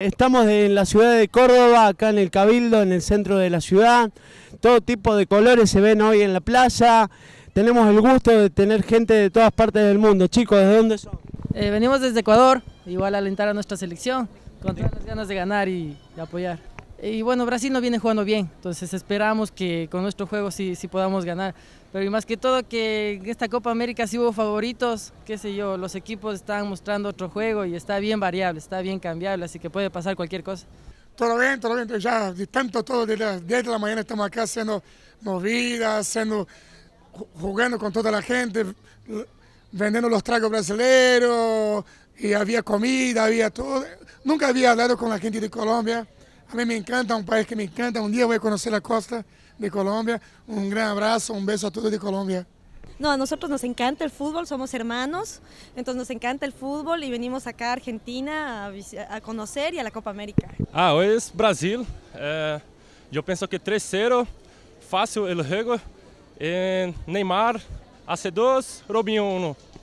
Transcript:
Estamos en la ciudad de Córdoba, acá en el Cabildo, en el centro de la ciudad. Todo tipo de colores se ven hoy en la plaza. Tenemos el gusto de tener gente de todas partes del mundo. Chicos, ¿de dónde son? Eh, venimos desde Ecuador, igual alentar a nuestra selección, con todas las ganas de ganar y apoyar. Y bueno, Brasil no viene jugando bien, entonces esperamos que con nuestro juego sí, sí podamos ganar. Pero y más que todo que en esta Copa América sí hubo favoritos, qué sé yo, los equipos están mostrando otro juego y está bien variable, está bien cambiable, así que puede pasar cualquier cosa. Todo bien, todo bien, ya de tanto todo, desde de la mañana estamos acá haciendo movidas, haciendo, jugando con toda la gente, vendiendo los tragos brasileños, y había comida, había todo. Nunca había hablado con la gente de Colombia. A mí me encanta, un país que me encanta. Un día voy a conocer la costa de Colombia. Un gran abrazo, un beso a todos de Colombia. No, a nosotros nos encanta el fútbol, somos hermanos, entonces nos encanta el fútbol y venimos acá a Argentina a, conocer y a la Copa América. Ah, hoy es Brasil. Eh, yo pienso que 3-0, fácil el juego. Eh, Neymar hace 2 Robinho 1.